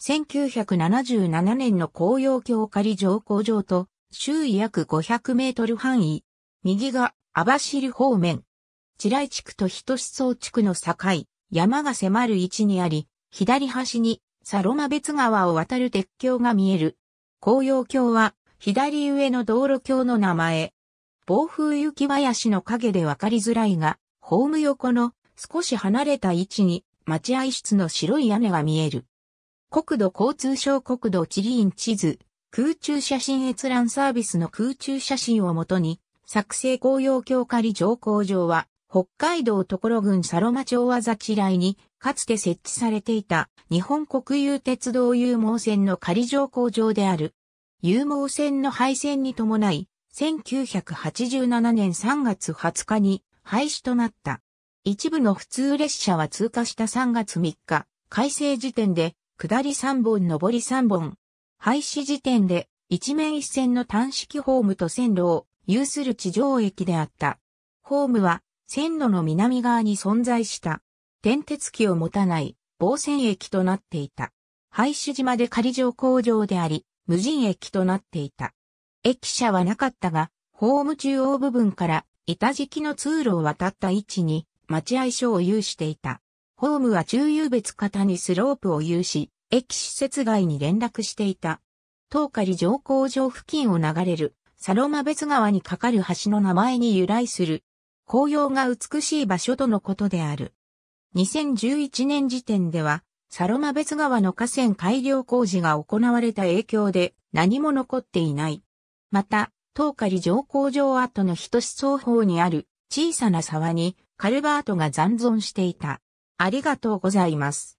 1977年の紅葉橋仮上工場と、周囲約500メートル範囲。右が、網走方面。地雷地区と人思想地区の境、山が迫る位置にあり、左端に、サロマ別川を渡る鉄橋が見える。紅葉橋は、左上の道路橋の名前。暴風雪林の影でわかりづらいが、ホーム横の少し離れた位置に待合室の白い屋根が見える。国土交通省国土地理院地図、空中写真閲覧サービスの空中写真をもとに、作成紅葉橋仮乗降場は、北海道所郡サロマ町和崎来に、かつて設置されていた日本国有鉄道有毛線の仮乗降場である。有毛線の廃線に伴い、1987年3月20日に廃止となった。一部の普通列車は通過した3月3日、改正時点で下り3本上り3本。廃止時点で一面一線の短式ホームと線路を有する地上駅であった。ホームは線路の南側に存在した。転鉄機を持たない防線駅となっていた。廃止島で仮上工場であり、無人駅となっていた。駅舎はなかったが、ホーム中央部分から板敷きの通路を渡った位置に待合所を有していた。ホームは中遊別型にスロープを有し、駅施設外に連絡していた。東狩上工場付近を流れる、サロマ別川に架かる橋の名前に由来する、紅葉が美しい場所とのことである。2011年時点では、サロマ別川の河川改良工事が行われた影響で何も残っていない。また、東狩上工場跡の一し双方にある小さな沢にカルバートが残存していた。ありがとうございます。